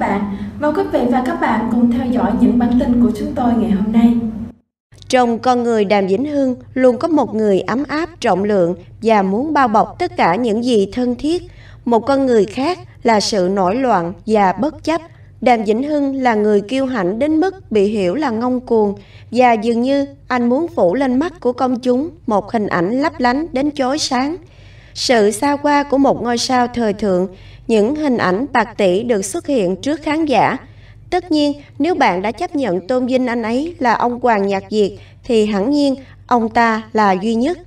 các bạn. Mời quý vị và các bạn cùng theo dõi những bản tin của chúng tôi ngày hôm nay. Trong con người Đàm Vĩnh Hưng luôn có một người ấm áp, trọng lượng và muốn bao bọc tất cả những gì thân thiết. Một con người khác là sự nổi loạn và bất chấp. Đàm Vĩnh Hưng là người kiêu hãnh đến mức bị hiểu là ngông cuồng và dường như anh muốn phủ lên mắt của công chúng một hình ảnh lấp lánh đến chói sáng. Sự xa qua của một ngôi sao thời thượng những hình ảnh bạc tỷ được xuất hiện trước khán giả. Tất nhiên, nếu bạn đã chấp nhận tôn vinh anh ấy là ông Hoàng Nhạc Diệt, thì hẳn nhiên ông ta là duy nhất.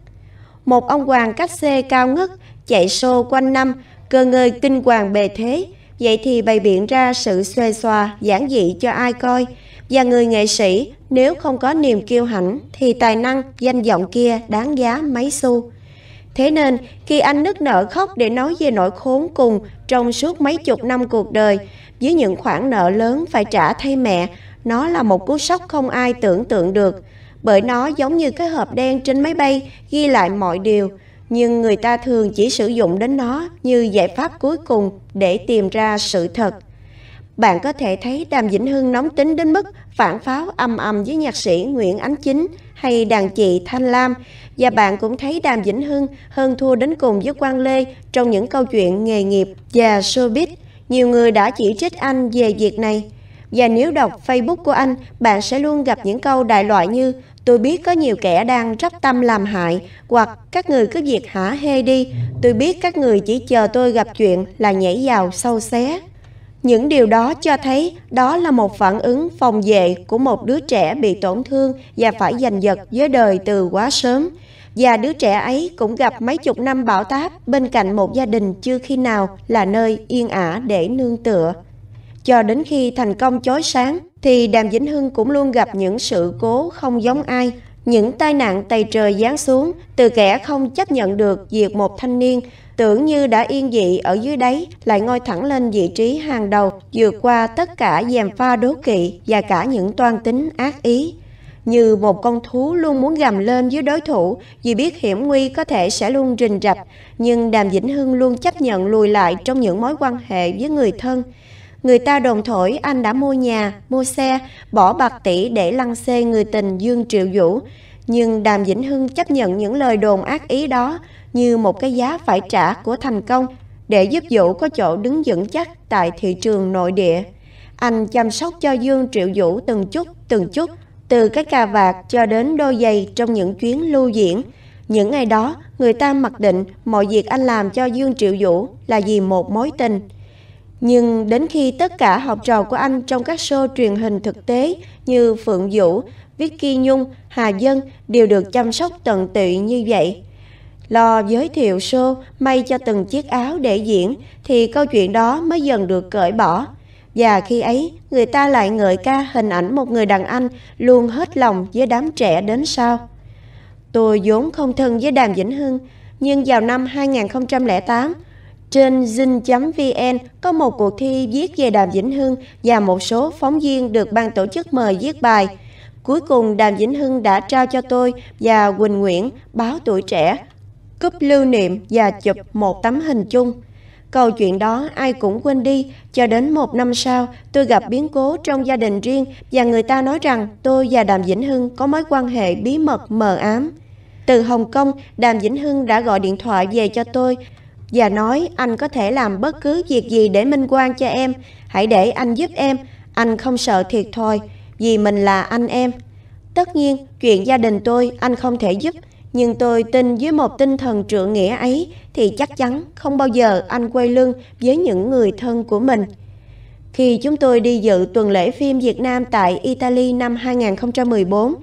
Một ông Hoàng cách xê cao ngất, chạy xô quanh năm, cơ ngơi kinh hoàng bề thế, vậy thì bày biện ra sự xuê xoa, giản dị cho ai coi. Và người nghệ sĩ, nếu không có niềm kiêu hãnh, thì tài năng, danh vọng kia đáng giá mấy xu. Thế nên, khi anh nức nở khóc để nói về nỗi khốn cùng trong suốt mấy chục năm cuộc đời, dưới những khoản nợ lớn phải trả thay mẹ, nó là một cú sốc không ai tưởng tượng được. Bởi nó giống như cái hộp đen trên máy bay ghi lại mọi điều, nhưng người ta thường chỉ sử dụng đến nó như giải pháp cuối cùng để tìm ra sự thật. Bạn có thể thấy Đàm Vĩnh Hưng nóng tính đến mức phản pháo âm ầm với nhạc sĩ Nguyễn Ánh Chính, hay đàn chị Thanh Lam và bạn cũng thấy Đàm Vĩnh Hưng hơn thua đến cùng với Quang Lê trong những câu chuyện nghề nghiệp và showbiz. Nhiều người đã chỉ trích anh về việc này. Và nếu đọc Facebook của anh, bạn sẽ luôn gặp những câu đại loại như Tôi biết có nhiều kẻ đang rắp tâm làm hại hoặc các người cứ việc hả hê đi. Tôi biết các người chỉ chờ tôi gặp chuyện là nhảy vào sâu xé. Những điều đó cho thấy đó là một phản ứng phòng vệ của một đứa trẻ bị tổn thương và phải giành giật với đời từ quá sớm. Và đứa trẻ ấy cũng gặp mấy chục năm bão táp bên cạnh một gia đình chưa khi nào là nơi yên ả để nương tựa. Cho đến khi thành công chói sáng thì Đàm Vĩnh Hưng cũng luôn gặp những sự cố không giống ai, những tai nạn tày trời giáng xuống từ kẻ không chấp nhận được việc một thanh niên tưởng như đã yên dị ở dưới đáy lại ngồi thẳng lên vị trí hàng đầu, vượt qua tất cả dèm pha đố kỵ và cả những toan tính ác ý. Như một con thú luôn muốn gầm lên dưới đối thủ vì biết hiểm nguy có thể sẽ luôn rình rập, nhưng Đàm Vĩnh Hưng luôn chấp nhận lùi lại trong những mối quan hệ với người thân. Người ta đồn thổi anh đã mua nhà, mua xe, bỏ bạc tỷ để lăng xê người tình Dương Triệu Vũ, nhưng Đàm Vĩnh Hưng chấp nhận những lời đồn ác ý đó như một cái giá phải trả của thành công để giúp Vũ có chỗ đứng vững chắc tại thị trường nội địa. Anh chăm sóc cho Dương Triệu Vũ từng chút, từng chút, từ cái cà vạt cho đến đôi giày trong những chuyến lưu diễn. Những ngày đó, người ta mặc định mọi việc anh làm cho Dương Triệu Vũ là vì một mối tình. Nhưng đến khi tất cả học trò của anh trong các show truyền hình thực tế như Phượng Vũ, Vicky Nhung Hà Dân đều được chăm sóc tận tụy như vậy. Lo giới thiệu show, may cho từng chiếc áo để diễn thì câu chuyện đó mới dần được cởi bỏ. Và khi ấy, người ta lại ngợi ca hình ảnh một người đàn anh luôn hết lòng với đám trẻ đến sau. Tôi vốn không thân với Đàm Vĩnh Hưng, nhưng vào năm 2008, trên zing.vn có một cuộc thi viết về Đàm Vĩnh Hưng và một số phóng viên được ban tổ chức mời viết bài – Cuối cùng Đàm Vĩnh Hưng đã trao cho tôi và Quỳnh Nguyễn báo tuổi trẻ, cúp lưu niệm và chụp một tấm hình chung. Câu chuyện đó ai cũng quên đi, cho đến một năm sau tôi gặp biến cố trong gia đình riêng và người ta nói rằng tôi và Đàm Vĩnh Hưng có mối quan hệ bí mật mờ ám. Từ Hồng Kông, Đàm Vĩnh Hưng đã gọi điện thoại về cho tôi và nói anh có thể làm bất cứ việc gì để minh quan cho em, hãy để anh giúp em, anh không sợ thiệt thòi vì mình là anh em. Tất nhiên, chuyện gia đình tôi anh không thể giúp, nhưng tôi tin với một tinh thần trượng nghĩa ấy thì chắc chắn không bao giờ anh quay lưng với những người thân của mình. Khi chúng tôi đi dự tuần lễ phim Việt Nam tại Italy năm 2014,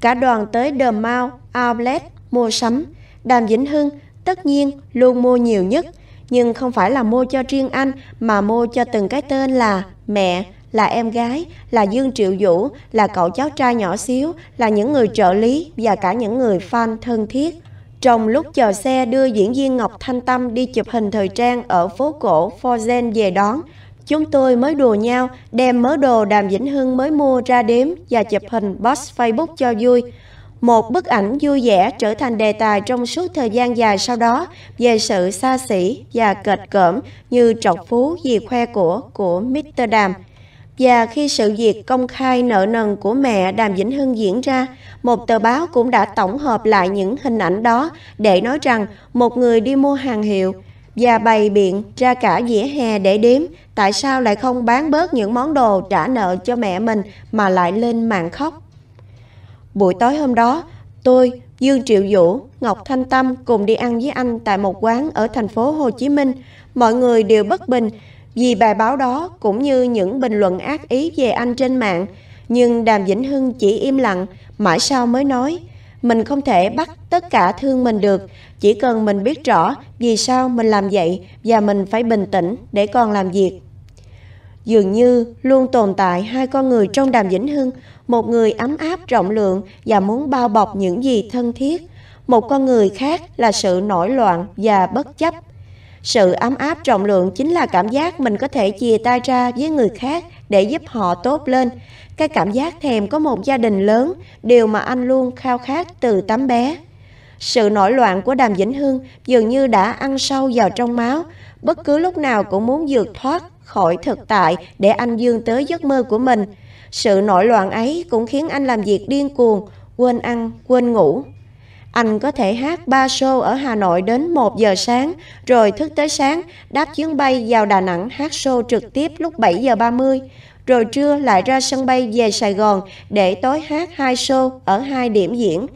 cả đoàn tới The Mall, Outlet, mua sắm. Đàm Vĩnh Hưng tất nhiên luôn mua nhiều nhất, nhưng không phải là mua cho riêng anh mà mua cho từng cái tên là mẹ, là em gái, là Dương Triệu Vũ, là cậu cháu trai nhỏ xíu, là những người trợ lý và cả những người fan thân thiết. Trong lúc chờ xe đưa diễn viên Ngọc Thanh Tâm đi chụp hình thời trang ở phố cổ Forzen về đón, chúng tôi mới đùa nhau đem mớ đồ Đàm Vĩnh Hưng mới mua ra đếm và chụp hình post Facebook cho vui. Một bức ảnh vui vẻ trở thành đề tài trong suốt thời gian dài sau đó về sự xa xỉ và kệch cỡm như trọc phú gì khoe của của Mr. Đàm. Và khi sự việc công khai nợ nần của mẹ Đàm Vĩnh Hưng diễn ra, một tờ báo cũng đã tổng hợp lại những hình ảnh đó để nói rằng một người đi mua hàng hiệu và bày biện ra cả dĩa hè để đếm tại sao lại không bán bớt những món đồ trả nợ cho mẹ mình mà lại lên mạng khóc. Buổi tối hôm đó, tôi, Dương Triệu Vũ, Ngọc Thanh Tâm cùng đi ăn với anh tại một quán ở thành phố Hồ Chí Minh. Mọi người đều bất bình vì bài báo đó cũng như những bình luận ác ý về anh trên mạng, nhưng Đàm Vĩnh Hưng chỉ im lặng, mãi sau mới nói, mình không thể bắt tất cả thương mình được, chỉ cần mình biết rõ vì sao mình làm vậy và mình phải bình tĩnh để còn làm việc. Dường như luôn tồn tại hai con người trong Đàm Vĩnh Hưng, một người ấm áp rộng lượng và muốn bao bọc những gì thân thiết, một con người khác là sự nổi loạn và bất chấp. Sự ấm áp trọng lượng chính là cảm giác mình có thể chia tay ra với người khác để giúp họ tốt lên. Cái cảm giác thèm có một gia đình lớn, điều mà anh luôn khao khát từ tấm bé. Sự nổi loạn của Đàm Vĩnh Hương dường như đã ăn sâu vào trong máu, bất cứ lúc nào cũng muốn vượt thoát khỏi thực tại để anh dương tới giấc mơ của mình. Sự nổi loạn ấy cũng khiến anh làm việc điên cuồng, quên ăn, quên ngủ. Anh có thể hát ba show ở Hà Nội đến 1 giờ sáng, rồi thức tới sáng, đáp chuyến bay vào Đà Nẵng hát show trực tiếp lúc 7 giờ 30, rồi trưa lại ra sân bay về Sài Gòn để tối hát hai show ở hai điểm diễn.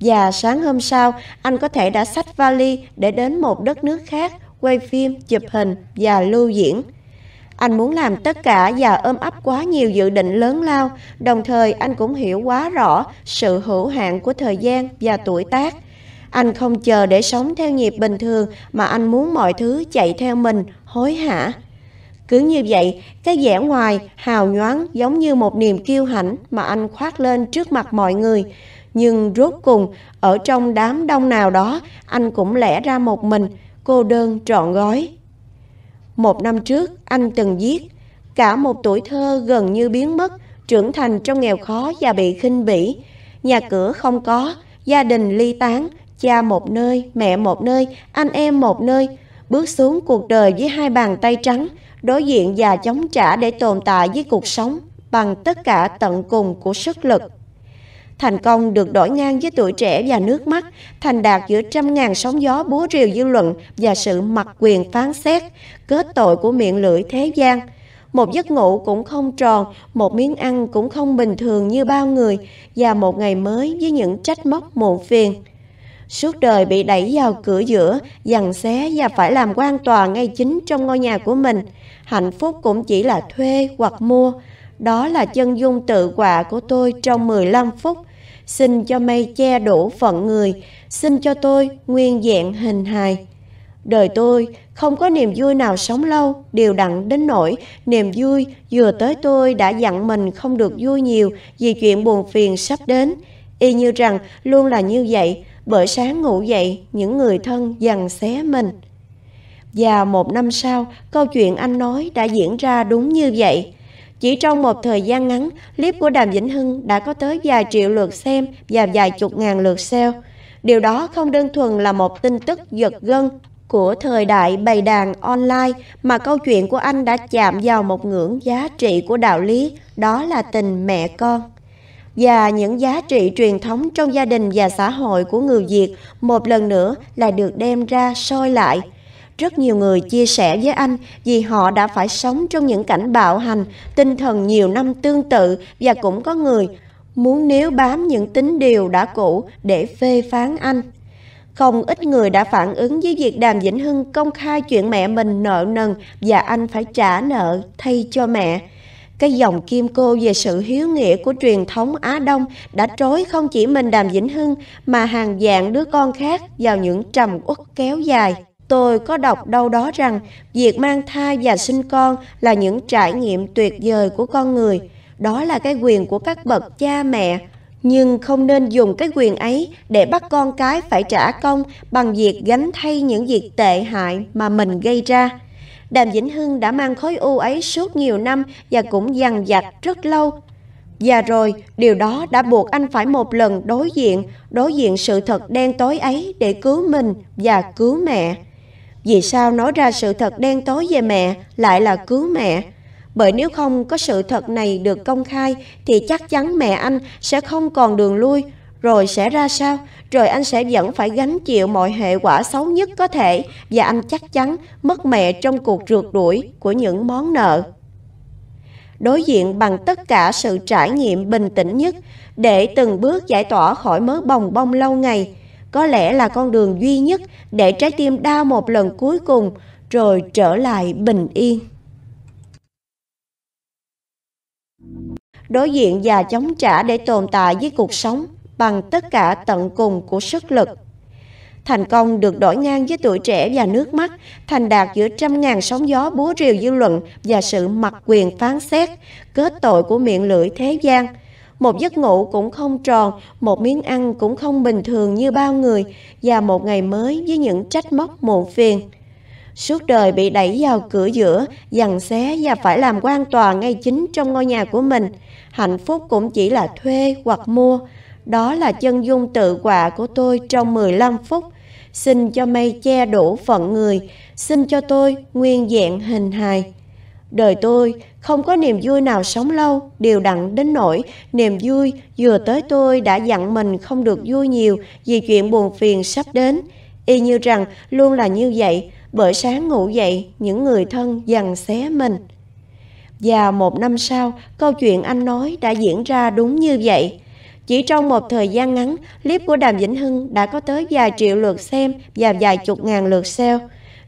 Và sáng hôm sau, anh có thể đã xách vali để đến một đất nước khác, quay phim, chụp hình và lưu diễn. Anh muốn làm tất cả và ôm ấp quá nhiều dự định lớn lao, đồng thời anh cũng hiểu quá rõ sự hữu hạn của thời gian và tuổi tác. Anh không chờ để sống theo nhịp bình thường mà anh muốn mọi thứ chạy theo mình, hối hả. Cứ như vậy, cái vẻ ngoài hào nhoáng giống như một niềm kiêu hãnh mà anh khoác lên trước mặt mọi người. Nhưng rốt cùng, ở trong đám đông nào đó, anh cũng lẻ ra một mình, cô đơn trọn gói. Một năm trước, anh từng viết, cả một tuổi thơ gần như biến mất, trưởng thành trong nghèo khó và bị khinh bỉ. Nhà cửa không có, gia đình ly tán, cha một nơi, mẹ một nơi, anh em một nơi. Bước xuống cuộc đời với hai bàn tay trắng, đối diện và chống trả để tồn tại với cuộc sống bằng tất cả tận cùng của sức lực. Thành công được đổi ngang với tuổi trẻ và nước mắt, thành đạt giữa trăm ngàn sóng gió búa rìu dư luận và sự mặc quyền phán xét, kết tội của miệng lưỡi thế gian. Một giấc ngủ cũng không tròn, một miếng ăn cũng không bình thường như bao người, và một ngày mới với những trách móc muộn phiền suốt đời bị đẩy vào cửa giữa, dằn xé và phải làm quan tòa ngay chính trong ngôi nhà của mình. Hạnh phúc cũng chỉ là thuê hoặc mua. Đó là chân dung tự quạ của tôi trong 15 phút xin cho mây che đổ phận người, xin cho tôi nguyên dạng hình hài. Đời tôi không có niềm vui nào sống lâu, đều đặn đến nỗi niềm vui vừa tới tôi đã dặn mình không được vui nhiều vì chuyện buồn phiền sắp đến. Y như rằng luôn là như vậy, bởi sáng ngủ dậy những người thân dằn xé mình. Và một năm sau, câu chuyện anh nói đã diễn ra đúng như vậy. Chỉ trong một thời gian ngắn, clip của Đàm Vĩnh Hưng đã có tới vài triệu lượt xem và vài chục ngàn lượt sale. Điều đó không đơn thuần là một tin tức giật gân của thời đại bày đàn online mà câu chuyện của anh đã chạm vào một ngưỡng giá trị của đạo lý, đó là tình mẹ con. Và những giá trị truyền thống trong gia đình và xã hội của người Việt một lần nữa lại được đem ra soi lại – rất nhiều người chia sẻ với anh vì họ đã phải sống trong những cảnh bạo hành, tinh thần nhiều năm tương tự và cũng có người muốn nếu bám những tính điều đã cũ để phê phán anh. Không ít người đã phản ứng với việc Đàm Vĩnh Hưng công khai chuyện mẹ mình nợ nần và anh phải trả nợ thay cho mẹ. Cái dòng kim cô về sự hiếu nghĩa của truyền thống Á Đông đã trói không chỉ mình Đàm Vĩnh Hưng mà hàng vạn đứa con khác vào những trầm uất kéo dài tôi có đọc đâu đó rằng việc mang thai và sinh con là những trải nghiệm tuyệt vời của con người. Đó là cái quyền của các bậc cha mẹ. Nhưng không nên dùng cái quyền ấy để bắt con cái phải trả công bằng việc gánh thay những việc tệ hại mà mình gây ra. Đàm Vĩnh Hưng đã mang khối u ấy suốt nhiều năm và cũng dằn vặt rất lâu. Và rồi, điều đó đã buộc anh phải một lần đối diện, đối diện sự thật đen tối ấy để cứu mình và cứu mẹ. Vì sao nói ra sự thật đen tối về mẹ lại là cứu mẹ? Bởi nếu không có sự thật này được công khai thì chắc chắn mẹ anh sẽ không còn đường lui. Rồi sẽ ra sao? Rồi anh sẽ vẫn phải gánh chịu mọi hệ quả xấu nhất có thể và anh chắc chắn mất mẹ trong cuộc rượt đuổi của những món nợ đối diện bằng tất cả sự trải nghiệm bình tĩnh nhất để từng bước giải tỏa khỏi mớ bồng bông lâu ngày có lẽ là con đường duy nhất để trái tim đau một lần cuối cùng rồi trở lại bình yên. Đối diện và chống trả để tồn tại với cuộc sống bằng tất cả tận cùng của sức lực. Thành công được đổi ngang với tuổi trẻ và nước mắt, thành đạt giữa trăm ngàn sóng gió búa rìu dư luận và sự mặc quyền phán xét, kết tội của miệng lưỡi thế gian – một giấc ngủ cũng không tròn, một miếng ăn cũng không bình thường như bao người, và một ngày mới với những trách móc muộn phiền. Suốt đời bị đẩy vào cửa giữa, dằn xé và phải làm quan tòa ngay chính trong ngôi nhà của mình. Hạnh phúc cũng chỉ là thuê hoặc mua. Đó là chân dung tự quạ của tôi trong 15 phút. Xin cho mây che đổ phận người, xin cho tôi nguyên dạng hình hài. Đời tôi không có niềm vui nào sống lâu, đều đặn đến nỗi niềm vui vừa tới tôi đã dặn mình không được vui nhiều vì chuyện buồn phiền sắp đến. Y như rằng luôn là như vậy, bởi sáng ngủ dậy những người thân dằn xé mình. Và một năm sau, câu chuyện anh nói đã diễn ra đúng như vậy. Chỉ trong một thời gian ngắn, clip của Đàm Vĩnh Hưng đã có tới vài triệu lượt xem và vài chục ngàn lượt sale.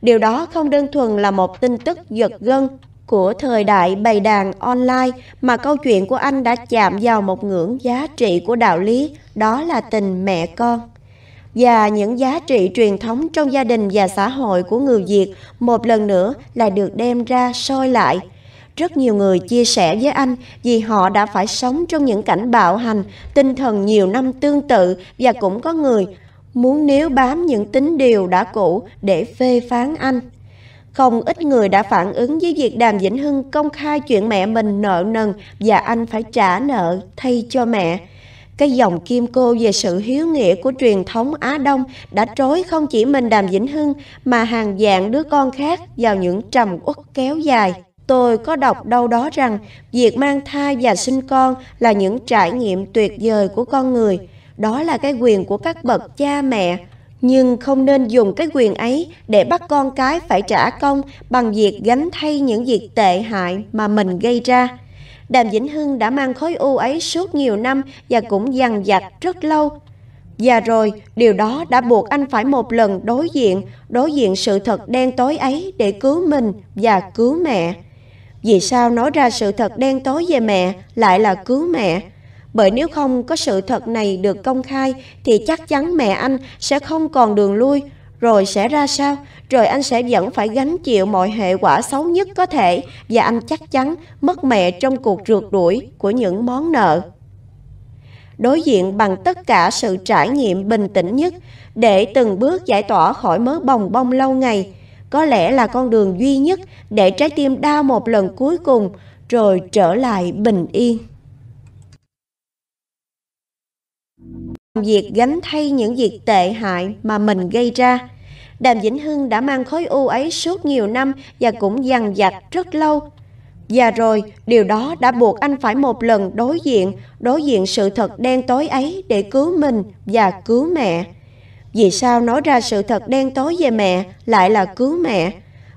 Điều đó không đơn thuần là một tin tức giật gân của thời đại bày đàn online mà câu chuyện của anh đã chạm vào một ngưỡng giá trị của đạo lý, đó là tình mẹ con. Và những giá trị truyền thống trong gia đình và xã hội của người Việt một lần nữa lại được đem ra soi lại. Rất nhiều người chia sẻ với anh vì họ đã phải sống trong những cảnh bạo hành, tinh thần nhiều năm tương tự và cũng có người muốn níu bám những tính điều đã cũ để phê phán anh. Không ít người đã phản ứng với việc Đàm Vĩnh Hưng công khai chuyện mẹ mình nợ nần và anh phải trả nợ thay cho mẹ. Cái dòng kim cô về sự hiếu nghĩa của truyền thống Á Đông đã trói không chỉ mình Đàm Vĩnh Hưng mà hàng dạng đứa con khác vào những trầm uất kéo dài. Tôi có đọc đâu đó rằng việc mang thai và sinh con là những trải nghiệm tuyệt vời của con người. Đó là cái quyền của các bậc cha mẹ, nhưng không nên dùng cái quyền ấy để bắt con cái phải trả công bằng việc gánh thay những việc tệ hại mà mình gây ra. Đàm Vĩnh Hưng đã mang khối u ấy suốt nhiều năm và cũng dằn vặt rất lâu. Và rồi, điều đó đã buộc anh phải một lần đối diện, đối diện sự thật đen tối ấy để cứu mình và cứu mẹ. Vì sao nói ra sự thật đen tối về mẹ lại là cứu mẹ? bởi nếu không có sự thật này được công khai thì chắc chắn mẹ anh sẽ không còn đường lui, rồi sẽ ra sao? Rồi anh sẽ vẫn phải gánh chịu mọi hệ quả xấu nhất có thể và anh chắc chắn mất mẹ trong cuộc rượt đuổi của những món nợ. Đối diện bằng tất cả sự trải nghiệm bình tĩnh nhất để từng bước giải tỏa khỏi mớ bồng bông lâu ngày, có lẽ là con đường duy nhất để trái tim đau một lần cuối cùng rồi trở lại bình yên. việc gánh thay những việc tệ hại mà mình gây ra. Đàm Vĩnh Hưng đã mang khối u ấy suốt nhiều năm và cũng dằn vặt rất lâu. Và rồi, điều đó đã buộc anh phải một lần đối diện, đối diện sự thật đen tối ấy để cứu mình và cứu mẹ. Vì sao nói ra sự thật đen tối về mẹ lại là cứu mẹ?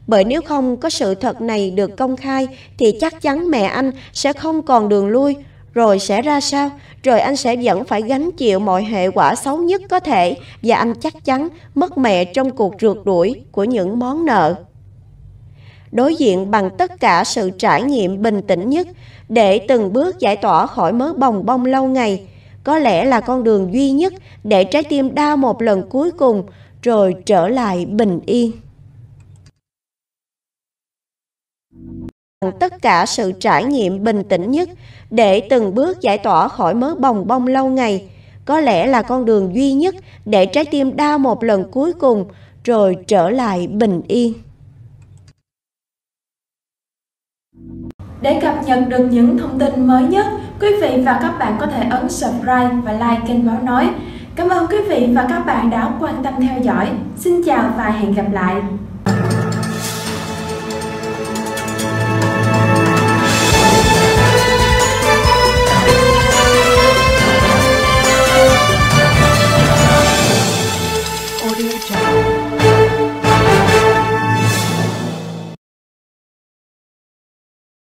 Bởi nếu không có sự thật này được công khai thì chắc chắn mẹ anh sẽ không còn đường lui, rồi sẽ ra sao, rồi anh sẽ vẫn phải gánh chịu mọi hệ quả xấu nhất có thể và anh chắc chắn mất mẹ trong cuộc rượt đuổi của những món nợ. Đối diện bằng tất cả sự trải nghiệm bình tĩnh nhất để từng bước giải tỏa khỏi mớ bồng bông lâu ngày, có lẽ là con đường duy nhất để trái tim đau một lần cuối cùng rồi trở lại bình yên. tất cả sự trải nghiệm bình tĩnh nhất để từng bước giải tỏa khỏi mớ bồng bong lâu ngày. Có lẽ là con đường duy nhất để trái tim đau một lần cuối cùng rồi trở lại bình yên. Để cập nhật được những thông tin mới nhất, quý vị và các bạn có thể ấn subscribe và like kênh Báo Nói. Cảm ơn quý vị và các bạn đã quan tâm theo dõi. Xin chào và hẹn gặp lại!